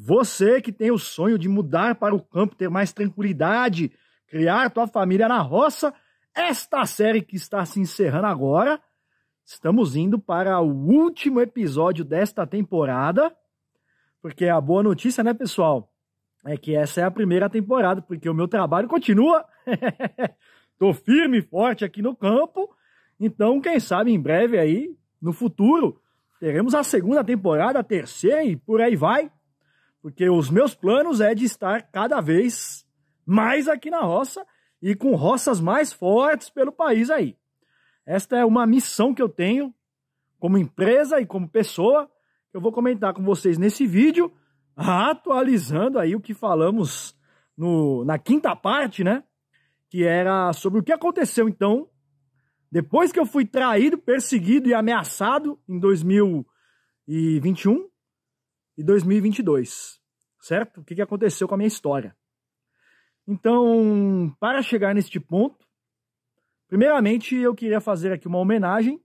Você que tem o sonho de mudar para o campo, ter mais tranquilidade, criar tua família na roça, esta série que está se encerrando agora, estamos indo para o último episódio desta temporada, porque a boa notícia, né, pessoal, é que essa é a primeira temporada, porque o meu trabalho continua. Tô firme e forte aqui no campo. Então, quem sabe em breve aí, no futuro, teremos a segunda temporada, a terceira e por aí vai porque os meus planos é de estar cada vez mais aqui na roça e com roças mais fortes pelo país aí. Esta é uma missão que eu tenho como empresa e como pessoa, eu vou comentar com vocês nesse vídeo, atualizando aí o que falamos no, na quinta parte, né? Que era sobre o que aconteceu então, depois que eu fui traído, perseguido e ameaçado em 2021 e 2022 certo? O que, que aconteceu com a minha história. Então, para chegar neste ponto, primeiramente eu queria fazer aqui uma homenagem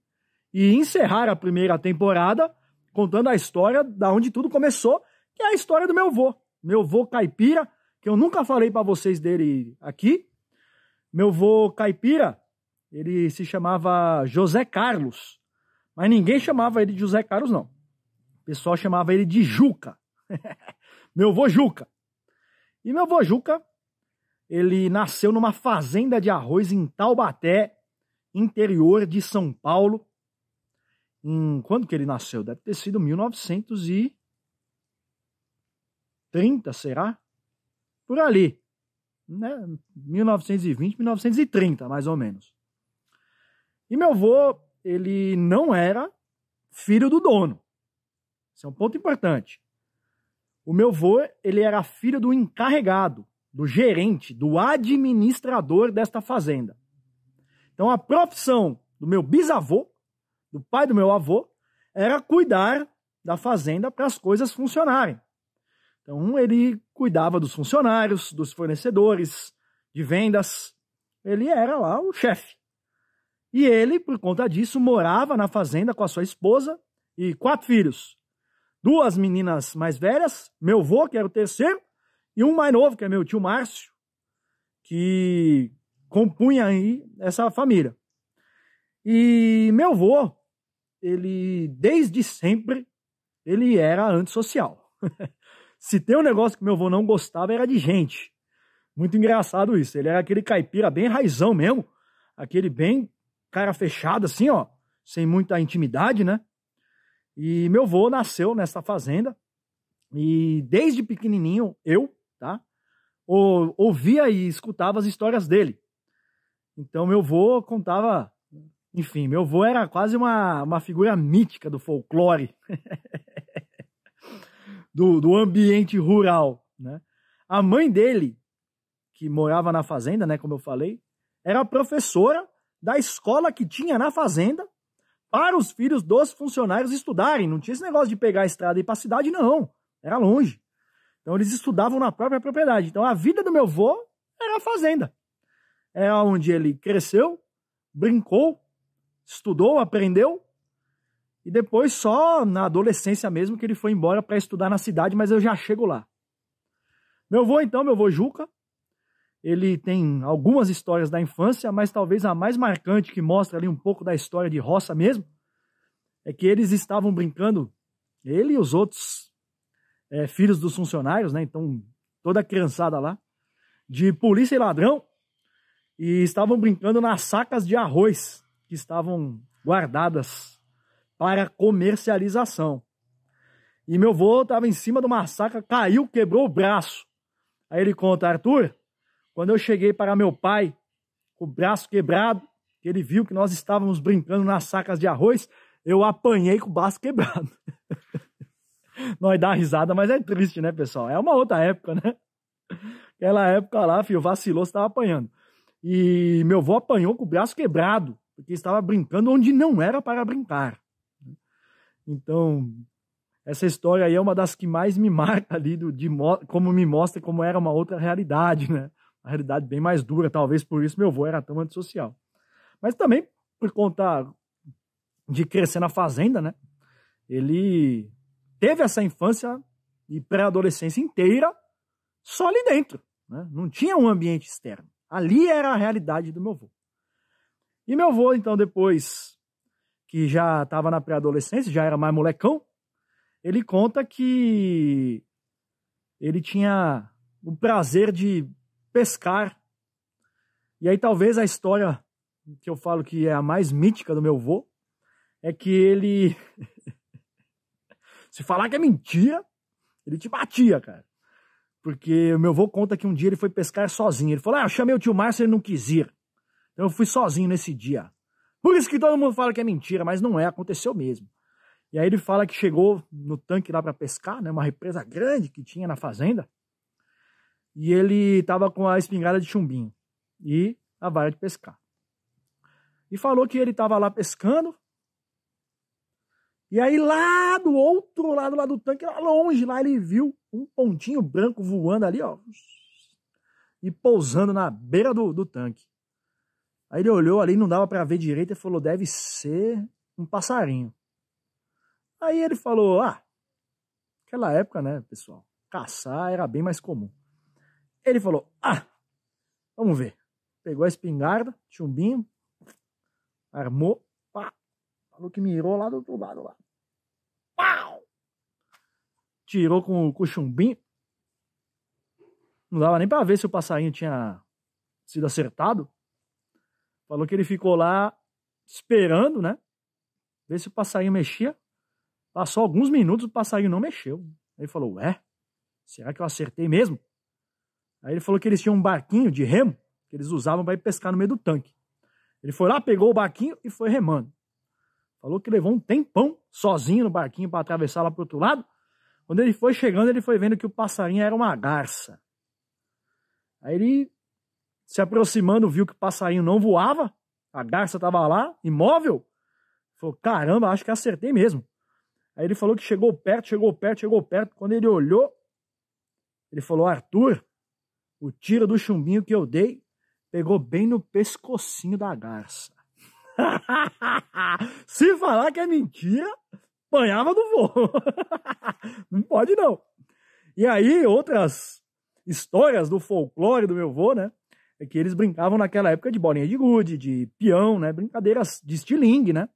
e encerrar a primeira temporada contando a história da onde tudo começou, que é a história do meu avô. Meu avô caipira, que eu nunca falei para vocês dele aqui. Meu avô caipira, ele se chamava José Carlos, mas ninguém chamava ele de José Carlos, não. O pessoal chamava ele de Juca. meu avô Juca. E meu avô Juca, ele nasceu numa fazenda de arroz em Taubaté, interior de São Paulo. Em, quando que ele nasceu? Deve ter sido 1930, será? Por ali. Né? 1920, 1930, mais ou menos. E meu avô, ele não era filho do dono. Isso é um ponto importante. O meu vô, ele era filho do encarregado, do gerente, do administrador desta fazenda. Então a profissão do meu bisavô, do pai do meu avô, era cuidar da fazenda para as coisas funcionarem. Então ele cuidava dos funcionários, dos fornecedores, de vendas. Ele era lá o chefe. E ele, por conta disso, morava na fazenda com a sua esposa e quatro filhos duas meninas mais velhas, meu vô, que era o terceiro, e um mais novo, que é meu tio Márcio, que compunha aí essa família. E meu vô, ele desde sempre, ele era antissocial. Se tem um negócio que meu vô não gostava era de gente. Muito engraçado isso. Ele era aquele caipira bem raizão mesmo, aquele bem cara fechado assim, ó, sem muita intimidade, né? E meu avô nasceu nessa fazenda e desde pequenininho eu, tá? Ou, ouvia e escutava as histórias dele. Então meu avô contava, enfim, meu avô era quase uma, uma figura mítica do folclore, do, do ambiente rural, né? A mãe dele, que morava na fazenda, né, como eu falei, era professora da escola que tinha na fazenda para os filhos dos funcionários estudarem. Não tinha esse negócio de pegar a estrada e ir para a cidade, não. Era longe. Então eles estudavam na própria propriedade. Então a vida do meu avô era a fazenda. é onde ele cresceu, brincou, estudou, aprendeu. E depois só na adolescência mesmo que ele foi embora para estudar na cidade, mas eu já chego lá. Meu avô então, meu avô Juca, ele tem algumas histórias da infância, mas talvez a mais marcante que mostra ali um pouco da história de roça mesmo, é que eles estavam brincando, ele e os outros é, filhos dos funcionários, né? Então, toda a criançada lá, de polícia e ladrão, e estavam brincando nas sacas de arroz que estavam guardadas para comercialização. E meu avô estava em cima de uma saca, caiu, quebrou o braço. Aí ele conta, Arthur, quando eu cheguei para meu pai, com o braço quebrado, ele viu que nós estávamos brincando nas sacas de arroz, eu apanhei com o braço quebrado. nós dá risada, mas é triste, né, pessoal? É uma outra época, né? Aquela época lá, filho, vacilou, estava apanhando. E meu avô apanhou com o braço quebrado, porque estava brincando onde não era para brincar. Então, essa história aí é uma das que mais me marca ali, do, de, como me mostra como era uma outra realidade, né? a realidade bem mais dura, talvez por isso meu avô era tão antissocial. Mas também por conta de crescer na fazenda, né? Ele teve essa infância e pré-adolescência inteira só ali dentro, né? Não tinha um ambiente externo. Ali era a realidade do meu avô. E meu avô, então, depois que já estava na pré-adolescência, já era mais molecão, ele conta que ele tinha o prazer de pescar. E aí talvez a história que eu falo que é a mais mítica do meu avô é que ele se falar que é mentira, ele te batia, cara. Porque o meu avô conta que um dia ele foi pescar sozinho. Ele falou: "Ah, eu chamei o tio Márcio, ele não quis ir. Então eu fui sozinho nesse dia". Por isso que todo mundo fala que é mentira, mas não é, aconteceu mesmo. E aí ele fala que chegou no tanque lá para pescar, né, uma represa grande que tinha na fazenda e ele estava com a espingarda de chumbinho e a vara de pescar. E falou que ele estava lá pescando. E aí lá do outro lado lá do tanque, lá longe, lá ele viu um pontinho branco voando ali, ó. E pousando na beira do, do tanque. Aí ele olhou ali, não dava para ver direito e falou: deve ser um passarinho. Aí ele falou: ah, aquela época, né, pessoal? Caçar era bem mais comum. Ele falou: Ah, vamos ver. Pegou a espingarda, chumbinho, armou, pá, falou que mirou lá do outro lado lá. Pau! Tirou com, com o chumbinho. Não dava nem para ver se o passarinho tinha sido acertado. Falou que ele ficou lá esperando, né? Ver se o passarinho mexia. Passou alguns minutos, o passarinho não mexeu. Ele falou: Ué, será que eu acertei mesmo? Aí ele falou que eles tinham um barquinho de remo que eles usavam para ir pescar no meio do tanque. Ele foi lá, pegou o barquinho e foi remando. Falou que levou um tempão sozinho no barquinho para atravessar lá para outro lado. Quando ele foi chegando, ele foi vendo que o passarinho era uma garça. Aí ele, se aproximando, viu que o passarinho não voava, a garça estava lá, imóvel. Falou: caramba, acho que acertei mesmo. Aí ele falou que chegou perto, chegou perto, chegou perto. Quando ele olhou, ele falou: Arthur, o tiro do chumbinho que eu dei pegou bem no pescocinho da garça. Se falar que é mentira, apanhava do voo. não pode não. E aí, outras histórias do folclore do meu vô, né? É que eles brincavam naquela época de bolinha de gude, de peão, né? Brincadeiras de estilingue, né?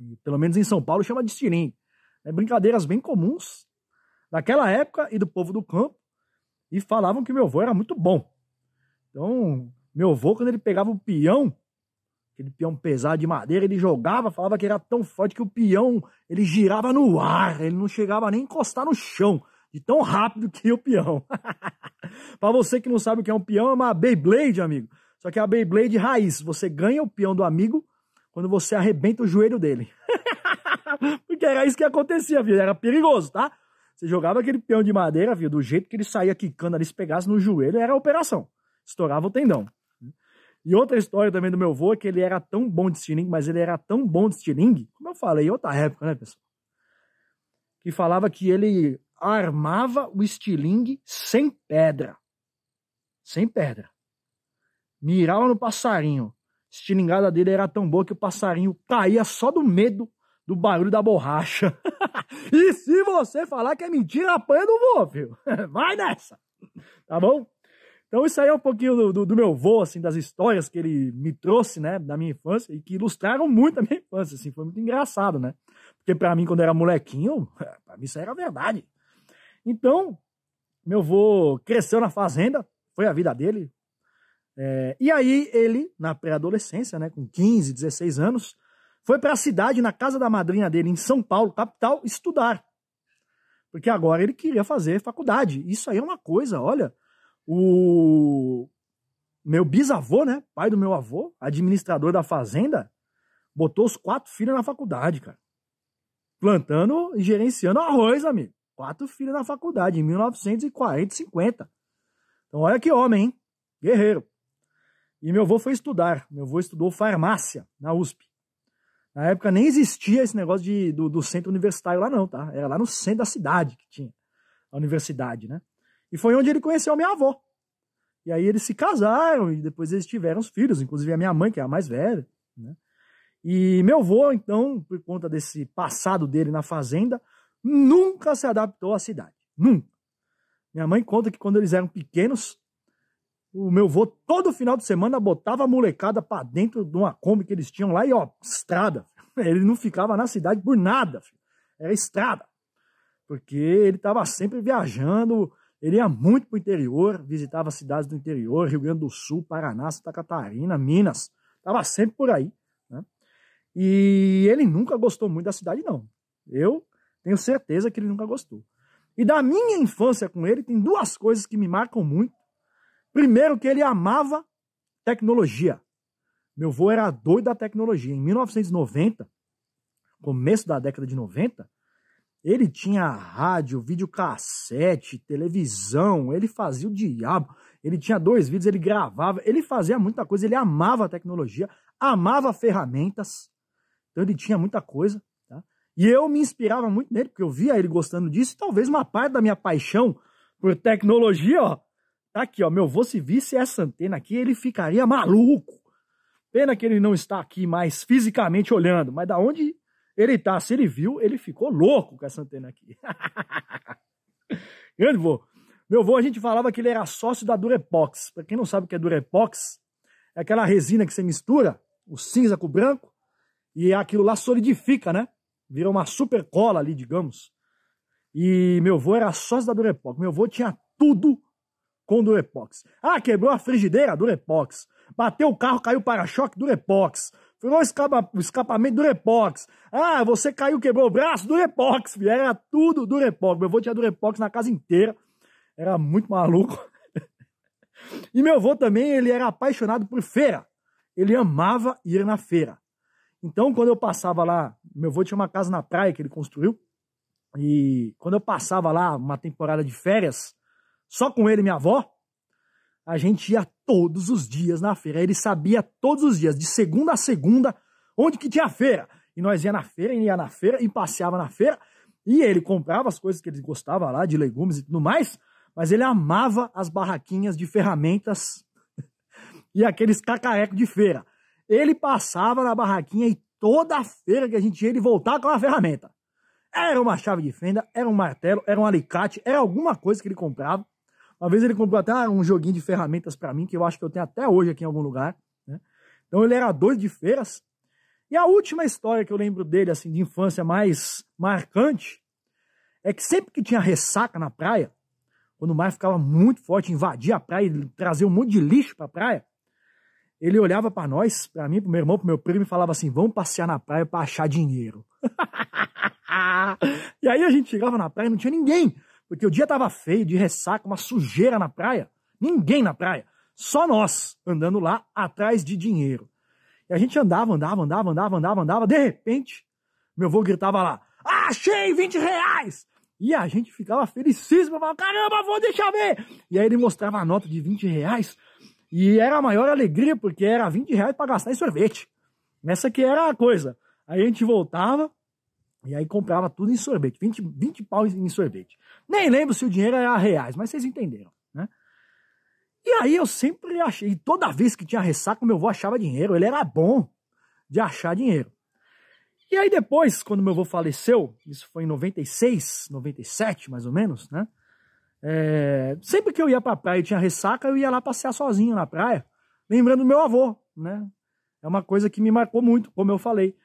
E, pelo menos em São Paulo chama de estilingue. é Brincadeiras bem comuns daquela época e do povo do campo, e falavam que meu avô era muito bom. Então, meu avô, quando ele pegava o peão, aquele peão pesado de madeira, ele jogava, falava que era tão forte que o peão, ele girava no ar, ele não chegava nem a encostar no chão, de tão rápido que ia o peão. para você que não sabe o que é um peão, é uma Beyblade, amigo. Só que é a Beyblade raiz, você ganha o peão do amigo quando você arrebenta o joelho dele. Porque era isso que acontecia, filho, era perigoso, tá? Você jogava aquele peão de madeira, viu? Do jeito que ele saía quicando ali, se pegasse no joelho, era a operação. Estourava o tendão. E outra história também do meu avô é que ele era tão bom de stiling, mas ele era tão bom de stiling, como eu falei, outra época, né, pessoal? Que falava que ele armava o stiling sem pedra. Sem pedra. Mirava no passarinho. A estilingada dele era tão boa que o passarinho caía só do medo do barulho da borracha. e se você falar que é mentira, apanha do vô, viu? Vai nessa, tá bom? Então isso aí é um pouquinho do, do, do, meu vô, assim, das histórias que ele me trouxe, né, da minha infância e que ilustraram muito a minha infância, assim, foi muito engraçado, né? Porque para mim, quando eu era molequinho, para mim isso era verdade. Então, meu vô cresceu na fazenda, foi a vida dele. É, e aí ele, na pré-adolescência, né, com 15, 16 anos, foi para a cidade, na casa da madrinha dele, em São Paulo, capital, estudar. Porque agora ele queria fazer faculdade. Isso aí é uma coisa, olha. O meu bisavô, né? Pai do meu avô, administrador da fazenda, botou os quatro filhos na faculdade, cara. Plantando e gerenciando arroz, amigo. Quatro filhos na faculdade, em 1940, 50. Então, olha que homem, hein? Guerreiro. E meu avô foi estudar. Meu avô estudou farmácia na USP. Na época nem existia esse negócio de, do, do centro universitário lá, não, tá? Era lá no centro da cidade que tinha a universidade, né? E foi onde ele conheceu a minha avó. E aí eles se casaram e depois eles tiveram os filhos, inclusive a minha mãe, que é a mais velha, né? E meu avô, então, por conta desse passado dele na fazenda, nunca se adaptou à cidade. Nunca. Minha mãe conta que quando eles eram pequenos, o meu vô, todo final de semana, botava a molecada pra dentro de uma Kombi que eles tinham lá e, ó, estrada. Ele não ficava na cidade por nada, Era estrada. Porque ele tava sempre viajando, ele ia muito pro interior, visitava cidades do interior, Rio Grande do Sul, Paraná, Santa Catarina, Minas. Tava sempre por aí. Né? E ele nunca gostou muito da cidade, não. Eu tenho certeza que ele nunca gostou. E da minha infância com ele, tem duas coisas que me marcam muito Primeiro que ele amava tecnologia. Meu avô era doido da tecnologia. Em 1990, começo da década de 90, ele tinha rádio, videocassete, televisão, ele fazia o diabo. Ele tinha dois vídeos, ele gravava, ele fazia muita coisa, ele amava a tecnologia, amava ferramentas. Então ele tinha muita coisa. Tá? E eu me inspirava muito nele, porque eu via ele gostando disso, e talvez uma parte da minha paixão por tecnologia, ó, Tá aqui, ó. Meu avô, se visse essa antena aqui, ele ficaria maluco. Pena que ele não está aqui mais fisicamente olhando, mas da onde ele tá, se ele viu, ele ficou louco com essa antena aqui. Grande vô. Meu avô, a gente falava que ele era sócio da Durepox. Para quem não sabe o que é Durepox, é aquela resina que você mistura, o cinza com o branco, e aquilo lá solidifica, né? Vira uma super cola ali, digamos. E meu avô era sócio da Durepox. Meu avô tinha tudo com Durepox. Ah, quebrou a frigideira? Durepox. Bateu o carro, caiu o para-choque? Durepox. Furou o, escapa, o escapamento? Durepox. Ah, você caiu, quebrou o braço? Durepox. Era tudo Durepox. Meu avô tinha Durepox na casa inteira. Era muito maluco. E meu avô também, ele era apaixonado por feira. Ele amava ir na feira. Então, quando eu passava lá, meu avô tinha uma casa na praia que ele construiu. E quando eu passava lá, uma temporada de férias, só com ele e minha avó, a gente ia todos os dias na feira. Ele sabia todos os dias, de segunda a segunda, onde que tinha feira. E nós ia na feira, ia na feira e passeava na feira. E ele comprava as coisas que ele gostava lá, de legumes e tudo mais, mas ele amava as barraquinhas de ferramentas e aqueles cacarecos de feira. Ele passava na barraquinha e toda a feira que a gente ia, ele voltava com uma ferramenta. Era uma chave de fenda, era um martelo, era um alicate, era alguma coisa que ele comprava uma vez ele comprou até um joguinho de ferramentas para mim, que eu acho que eu tenho até hoje aqui em algum lugar. Né? Então ele era doido de feiras. E a última história que eu lembro dele, assim, de infância mais marcante, é que sempre que tinha ressaca na praia, quando o mar ficava muito forte, invadia a praia, e trazia um monte de lixo para a praia, ele olhava para nós, para mim, para meu irmão, para meu primo e falava assim: "Vamos passear na praia para achar dinheiro". e aí a gente chegava na praia e não tinha ninguém. Porque o dia estava feio, de ressaca, uma sujeira na praia. Ninguém na praia. Só nós andando lá atrás de dinheiro. E a gente andava, andava, andava, andava, andava, andava. De repente, meu avô gritava lá: Achei 20 reais! E a gente ficava felicíssimo, falava, caramba, vou deixar ver! E aí ele mostrava a nota de 20 reais, e era a maior alegria, porque era 20 reais para gastar em sorvete. Nessa que era a coisa. Aí a gente voltava, e aí comprava tudo em sorvete, 20, 20 pau em sorvete. Nem lembro se o dinheiro era reais, mas vocês entenderam, né? E aí eu sempre achei, toda vez que tinha ressaca, meu avô achava dinheiro, ele era bom de achar dinheiro. E aí depois, quando meu avô faleceu, isso foi em 96, 97 mais ou menos, né? É, sempre que eu ia pra praia e tinha ressaca, eu ia lá passear sozinho na praia, lembrando do meu avô, né? É uma coisa que me marcou muito, como eu falei.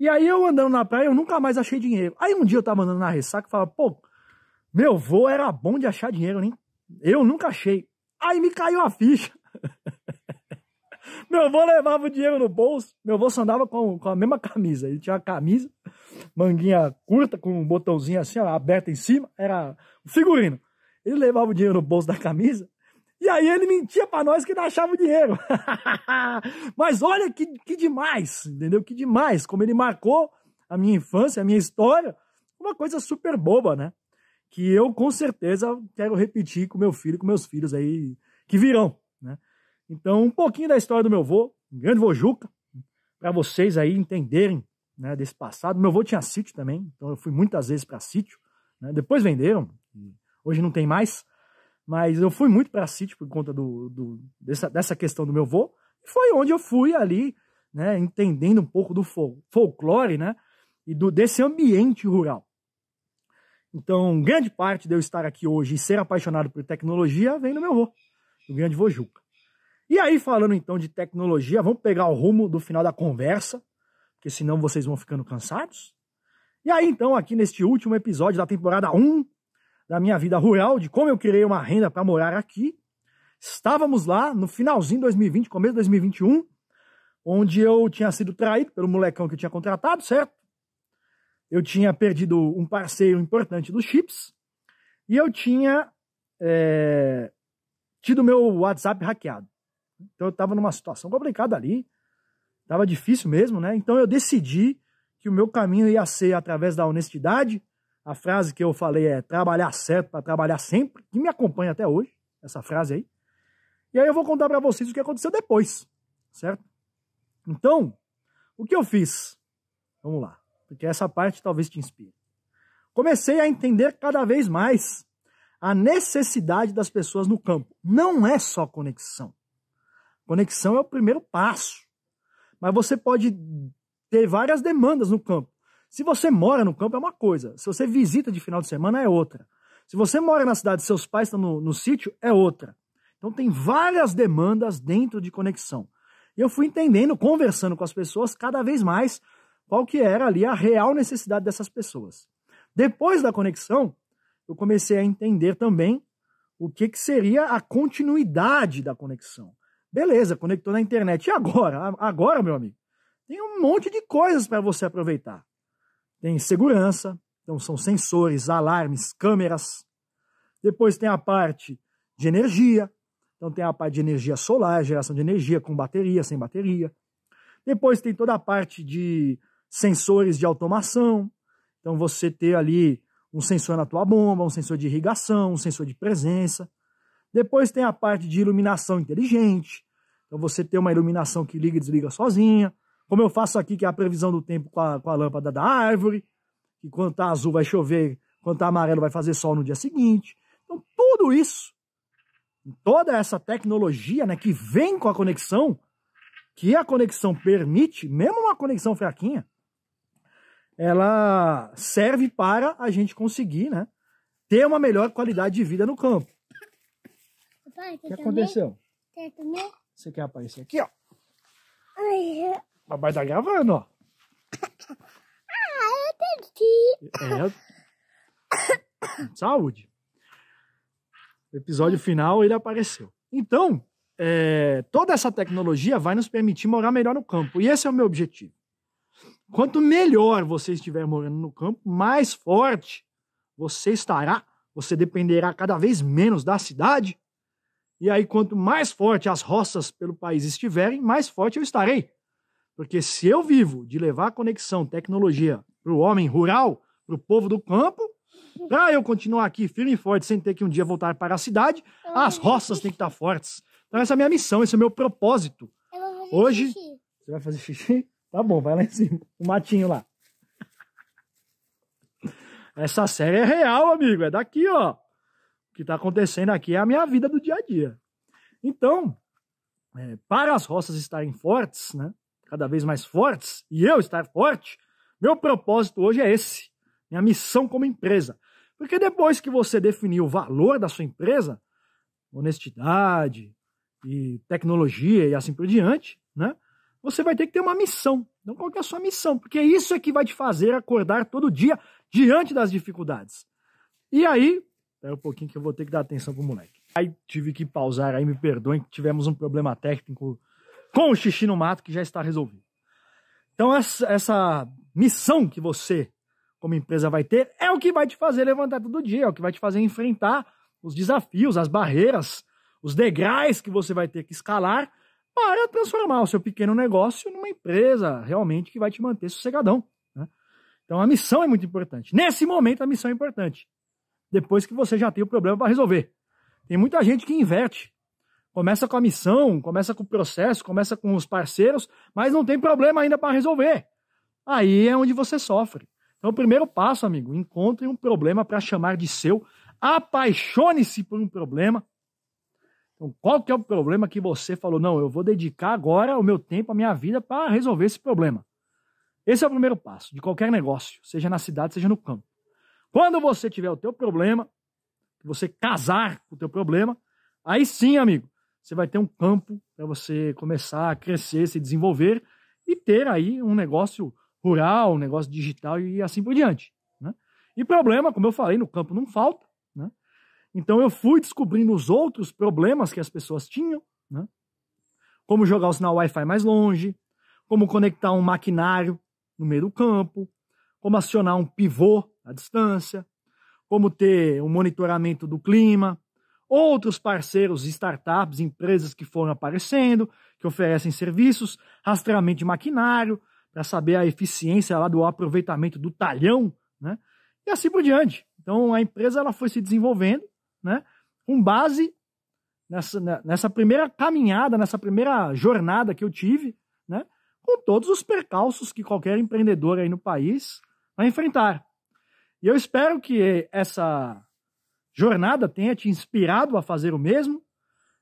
E aí eu andando na praia, eu nunca mais achei dinheiro. Aí um dia eu tava andando na ressaca e falava, pô, meu vô era bom de achar dinheiro, nem eu nunca achei. Aí me caiu a ficha. meu vô levava o dinheiro no bolso. Meu vô só andava com, com a mesma camisa. Ele tinha uma camisa, manguinha curta, com um botãozinho assim, ó, aberto em cima. Era um figurino. Ele levava o dinheiro no bolso da camisa e aí ele mentia para nós que não achava o dinheiro. Mas olha que, que demais, entendeu? Que demais, como ele marcou a minha infância, a minha história, uma coisa super boba, né? Que eu com certeza quero repetir com meu filho, com meus filhos aí que virão, né? Então, um pouquinho da história do meu avô, um grande vojuca, para vocês aí entenderem, né, desse passado. Meu avô tinha sítio também, então eu fui muitas vezes para sítio, né? Depois venderam, hoje não tem mais mas eu fui muito para sítio por conta do, do, dessa, dessa questão do meu vô. E foi onde eu fui ali, né, entendendo um pouco do fol folclore, né, e do, desse ambiente rural. Então, grande parte de eu estar aqui hoje e ser apaixonado por tecnologia vem do meu avô, do grande vô Juca. E aí, falando então de tecnologia, vamos pegar o rumo do final da conversa, porque senão vocês vão ficando cansados. E aí, então, aqui neste último episódio da temporada 1 da minha vida rural, de como eu criei uma renda para morar aqui. Estávamos lá no finalzinho de 2020, começo de 2021, onde eu tinha sido traído pelo molecão que eu tinha contratado, certo? Eu tinha perdido um parceiro importante dos chips e eu tinha é, tido meu WhatsApp hackeado. Então eu estava numa situação complicada ali, estava difícil mesmo, né? Então eu decidi que o meu caminho ia ser através da honestidade, a frase que eu falei é trabalhar certo para trabalhar sempre, que me acompanha até hoje, essa frase aí. E aí eu vou contar para vocês o que aconteceu depois, certo? Então, o que eu fiz? Vamos lá, porque essa parte talvez te inspire. Comecei a entender cada vez mais a necessidade das pessoas no campo. Não é só conexão. Conexão é o primeiro passo. Mas você pode ter várias demandas no campo. Se você mora no campo é uma coisa, se você visita de final de semana é outra. Se você mora na cidade e seus pais estão no, no sítio, é outra. Então tem várias demandas dentro de conexão. E eu fui entendendo, conversando com as pessoas cada vez mais, qual que era ali a real necessidade dessas pessoas. Depois da conexão, eu comecei a entender também o que, que seria a continuidade da conexão. Beleza, conectou na internet. E agora? Agora, meu amigo, tem um monte de coisas para você aproveitar tem segurança, então são sensores, alarmes, câmeras. Depois tem a parte de energia, então tem a parte de energia solar, geração de energia com bateria, sem bateria. Depois tem toda a parte de sensores de automação, então você ter ali um sensor na tua bomba, um sensor de irrigação, um sensor de presença. Depois tem a parte de iluminação inteligente, então você ter uma iluminação que liga e desliga sozinha. Como eu faço aqui, que é a previsão do tempo com a, com a lâmpada da árvore, que quando tá azul vai chover, quando tá amarelo vai fazer sol no dia seguinte. Então, tudo isso, toda essa tecnologia né, que vem com a conexão, que a conexão permite, mesmo uma conexão fraquinha, ela serve para a gente conseguir né, ter uma melhor qualidade de vida no campo. o que aconteceu? Você quer aparecer aqui, ó? Papai tá gravando, ó. Ah, é, é... Saúde. episódio final ele apareceu. Então, é... toda essa tecnologia vai nos permitir morar melhor no campo. E esse é o meu objetivo. Quanto melhor você estiver morando no campo, mais forte você estará. Você dependerá cada vez menos da cidade. E aí, quanto mais forte as roças pelo país estiverem, mais forte eu estarei. Porque se eu vivo de levar conexão, tecnologia para o homem rural, para o povo do campo, para eu continuar aqui firme e forte sem ter que um dia voltar para a cidade, as roças têm que estar tá fortes. Então essa é a minha missão, esse é o meu propósito. Hoje, xixi. você vai fazer xixi? Tá bom, vai lá em cima, o matinho lá. Essa série é real, amigo, é daqui, ó. O que está acontecendo aqui é a minha vida do dia a dia. Então, é, para as roças estarem fortes, né, cada vez mais fortes e eu estar forte, meu propósito hoje é esse, minha missão como empresa. Porque depois que você definir o valor da sua empresa, honestidade e tecnologia e assim por diante, né? Você vai ter que ter uma missão. Então, qual é a sua missão? Porque isso é que vai te fazer acordar todo dia diante das dificuldades. E aí, é um pouquinho que eu vou ter que dar atenção pro moleque. Aí tive que pausar, aí me perdoem, tivemos um problema técnico com o xixi no mato que já está resolvido. Então, essa, essa missão que você, como empresa, vai ter é o que vai te fazer levantar todo dia, é o que vai te fazer enfrentar os desafios, as barreiras, os degraus que você vai ter que escalar para transformar o seu pequeno negócio numa empresa realmente que vai te manter sossegadão. Né? Então, a missão é muito importante. Nesse momento, a missão é importante. Depois que você já tem o problema para resolver. Tem muita gente que inverte Começa com a missão, começa com o processo, começa com os parceiros, mas não tem problema ainda para resolver. Aí é onde você sofre. Então, o primeiro passo, amigo, encontre um problema para chamar de seu, apaixone-se por um problema. Então, qual que é o problema que você falou? Não, eu vou dedicar agora o meu tempo, a minha vida para resolver esse problema. Esse é o primeiro passo de qualquer negócio, seja na cidade, seja no campo. Quando você tiver o teu problema, você casar com o teu problema, aí sim, amigo, você vai ter um campo para você começar a crescer, se desenvolver e ter aí um negócio rural, um negócio digital e assim por diante. Né? E problema, como eu falei, no campo não falta. Né? Então eu fui descobrindo os outros problemas que as pessoas tinham, né? como jogar o sinal Wi-Fi mais longe, como conectar um maquinário no meio do campo, como acionar um pivô à distância, como ter um monitoramento do clima, outros parceiros, startups, empresas que foram aparecendo, que oferecem serviços, rastreamento de maquinário, para saber a eficiência lá do aproveitamento do talhão, né? E assim por diante. Então a empresa ela foi se desenvolvendo, né? Com base nessa, né, nessa primeira caminhada, nessa primeira jornada que eu tive, né? Com todos os percalços que qualquer empreendedor aí no país vai enfrentar. E eu espero que essa jornada tenha te inspirado a fazer o mesmo.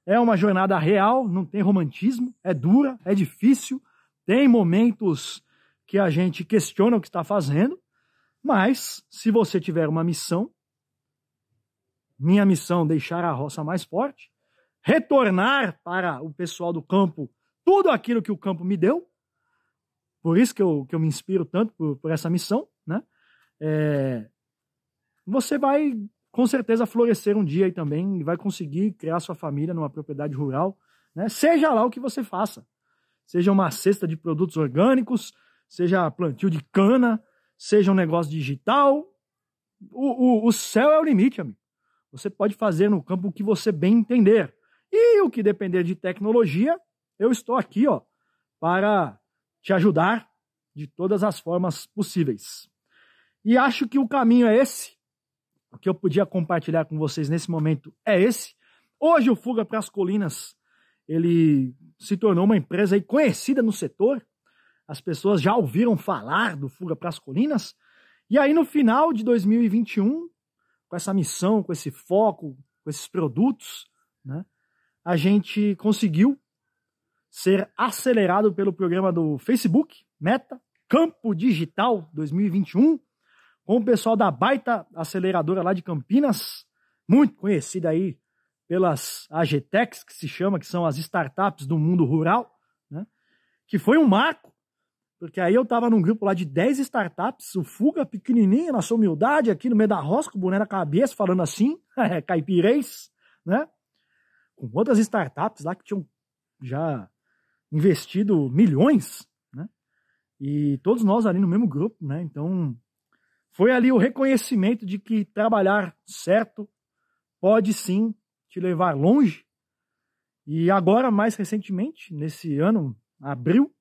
É uma jornada real, não tem romantismo, é dura, é difícil, tem momentos que a gente questiona o que está fazendo, mas se você tiver uma missão, minha missão deixar a roça mais forte, retornar para o pessoal do campo tudo aquilo que o campo me deu, por isso que eu, que eu me inspiro tanto por, por essa missão, né? É, você vai com certeza florescer um dia aí também e vai conseguir criar sua família numa propriedade rural, né? Seja lá o que você faça. Seja uma cesta de produtos orgânicos, seja plantio de cana, seja um negócio digital. O, o, o céu é o limite, amigo. Você pode fazer no campo o que você bem entender. E o que depender de tecnologia, eu estou aqui, ó, para te ajudar de todas as formas possíveis. E acho que o caminho é esse o que eu podia compartilhar com vocês nesse momento é esse. Hoje o Fuga para as Colinas, ele se tornou uma empresa conhecida no setor. As pessoas já ouviram falar do Fuga para as Colinas. E aí no final de 2021, com essa missão, com esse foco, com esses produtos, né, a gente conseguiu ser acelerado pelo programa do Facebook, Meta, Campo Digital 2021, com o pessoal da Baita Aceleradora lá de Campinas, muito conhecida aí pelas Agtex que se chama, que são as startups do mundo rural, né? que foi um marco, porque aí eu estava num grupo lá de 10 startups, o Fuga pequenininho, na sua humildade, aqui no meio da rosca, com o boné na cabeça, falando assim, caipirês, né? com outras startups lá que tinham já investido milhões, né? e todos nós ali no mesmo grupo, né? então foi ali o reconhecimento de que trabalhar certo pode sim te levar longe. E agora, mais recentemente, nesse ano, abril,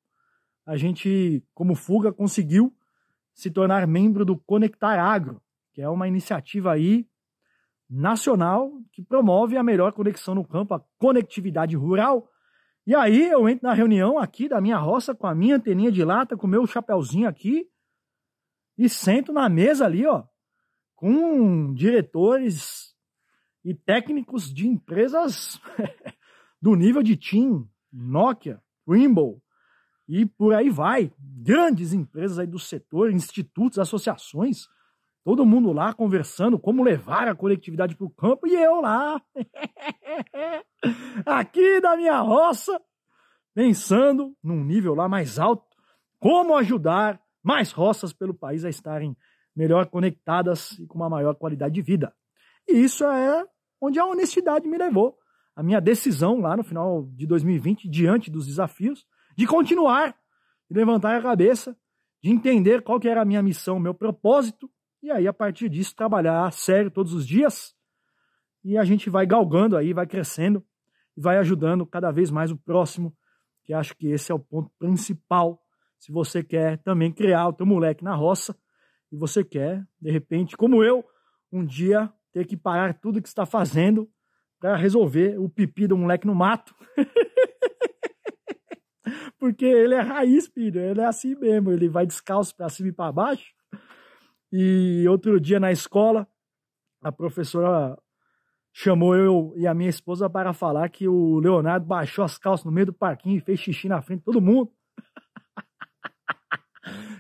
a gente, como Fuga, conseguiu se tornar membro do Conectar Agro, que é uma iniciativa aí nacional que promove a melhor conexão no campo, a conectividade rural. E aí eu entro na reunião aqui da minha roça com a minha anteninha de lata, com o meu chapéuzinho aqui, e sento na mesa ali, ó, com diretores e técnicos de empresas do nível de TIM, Nokia, Rainbow e por aí vai. Grandes empresas aí do setor, institutos, associações, todo mundo lá conversando como levar a coletividade para o campo e eu lá, aqui da minha roça, pensando num nível lá mais alto, como ajudar mais roças pelo país a estarem melhor conectadas e com uma maior qualidade de vida. E isso é onde a honestidade me levou. A minha decisão lá no final de 2020, diante dos desafios, de continuar, de levantar a cabeça, de entender qual que era a minha missão, meu propósito, e aí a partir disso trabalhar sério todos os dias. E a gente vai galgando aí, vai crescendo e vai ajudando cada vez mais o próximo, que acho que esse é o ponto principal se você quer também criar o teu moleque na roça e você quer, de repente, como eu, um dia ter que parar tudo que está fazendo para resolver o pipi do moleque no mato. Porque ele é raiz, filho, ele é assim mesmo, ele vai descalço para cima e para baixo. E outro dia na escola, a professora chamou eu e a minha esposa para falar que o Leonardo baixou as calças no meio do parquinho e fez xixi na frente de todo mundo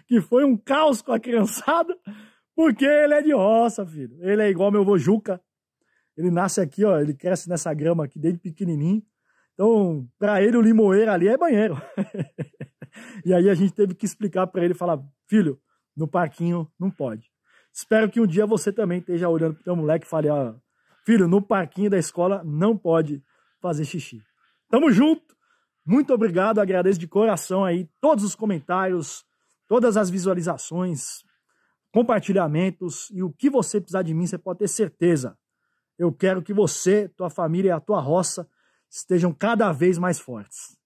que foi um caos com a criançada, porque ele é de roça, filho. Ele é igual meu vô Juca. Ele nasce aqui, ó, ele cresce nessa grama aqui desde pequenininho. Então, para ele, o limoeiro ali é banheiro. e aí a gente teve que explicar para ele, falar, filho, no parquinho não pode. Espero que um dia você também esteja olhando pro teu moleque e fale, ó, ah, filho, no parquinho da escola não pode fazer xixi. Tamo junto! Muito obrigado, agradeço de coração aí todos os comentários, todas as visualizações, compartilhamentos e o que você precisar de mim, você pode ter certeza. Eu quero que você, tua família e a tua roça estejam cada vez mais fortes.